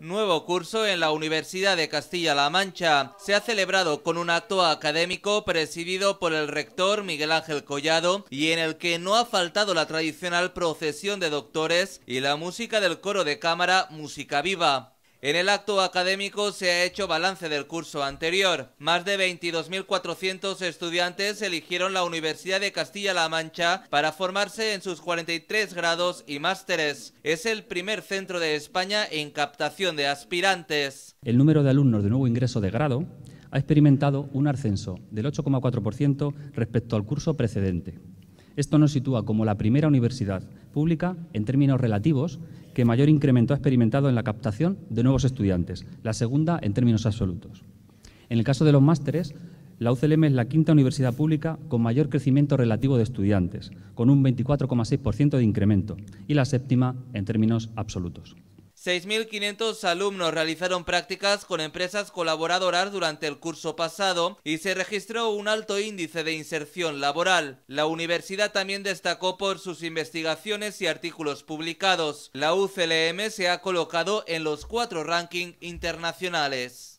Nuevo curso en la Universidad de Castilla-La Mancha. Se ha celebrado con un acto académico presidido por el rector Miguel Ángel Collado y en el que no ha faltado la tradicional procesión de doctores y la música del coro de cámara Música Viva. En el acto académico se ha hecho balance del curso anterior. Más de 22.400 estudiantes eligieron la Universidad de Castilla-La Mancha para formarse en sus 43 grados y másteres. Es el primer centro de España en captación de aspirantes. El número de alumnos de nuevo ingreso de grado ha experimentado un ascenso del 8,4% respecto al curso precedente. Esto nos sitúa como la primera universidad pública, en términos relativos, que mayor incremento ha experimentado en la captación de nuevos estudiantes, la segunda en términos absolutos. En el caso de los másteres, la UCLM es la quinta universidad pública con mayor crecimiento relativo de estudiantes, con un 24,6% de incremento, y la séptima en términos absolutos. 6.500 alumnos realizaron prácticas con empresas colaboradoras durante el curso pasado y se registró un alto índice de inserción laboral. La universidad también destacó por sus investigaciones y artículos publicados. La UCLM se ha colocado en los cuatro rankings internacionales.